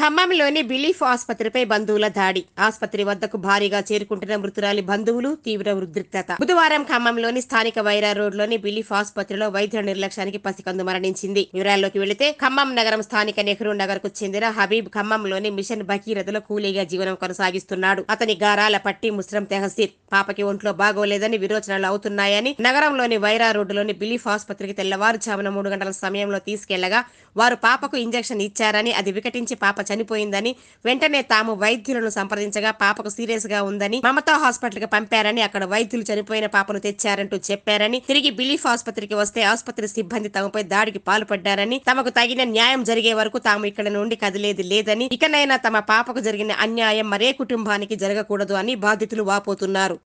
ఖమ్మంలోని belief ఆసుపత్రిపై బంధువుల దాడి ఆసుపత్రి వద్దకు భారీగా చేరుకుంటున్న మృతురాలి బంధువులు తీవ్ర ఉద్రిక్తత బుధవారం ఖమ్మంలోని స్థానిక వైరా రోడ్లోని బిలీఫ్ ఆసుపత్రిలో వైద్య నిర్లక్ష్యానికి పసికందు మరణించింది వివరాల్లోకి వెళితే ఖమ్మం నగరం స్థానిక నెహ్రూ నగర్ కు చెందిన హబీబ్ ఖమ్మంలోని మిషన్ భగీరథలో కూలీగా జీవనం కొనసాగిస్తున్నాడు అతని గారాల పట్టి ముస్రం తెహసీర్ పాపకి ఒంట్లో బాగోలేదని విరోచనలు అవుతున్నాయని నగరంలోని వైరా రోడ్డులోని బిలీఫ్ ఆసుపత్రికి తెల్లవారుజామున మూడు గంటల సమయంలో తీసుకెళ్లగా వారు పాపకు ఇంజెక్షన్ ఇచ్చారని అది వికటించి పాప చని చనిపోయిందని వెంటనే తాము వైద్యులను సంప్రదించగా పాపకు సీరియస్ గా ఉందని మమతా హాస్పిటల్ కి పంపారని అక్కడ వైద్యులు చనిపోయిన పాపను తెచ్చారంటూ చెప్పారని తిరిగి బిలీఫ్ ఆసుపత్రికి వస్తే ఆసుపత్రి సిబ్బంది తమపై దాడికి పాల్పడ్డారని తమకు తగిన న్యాయం జరిగే వరకు తాము ఇక్కడ నుండి కదిలేది లేదని ఇకనైనా తమ పాపకు జరిగిన అన్యాయం మరే కుటుంబానికి జరగకూడదు అని బాధితులు వాపోతున్నారు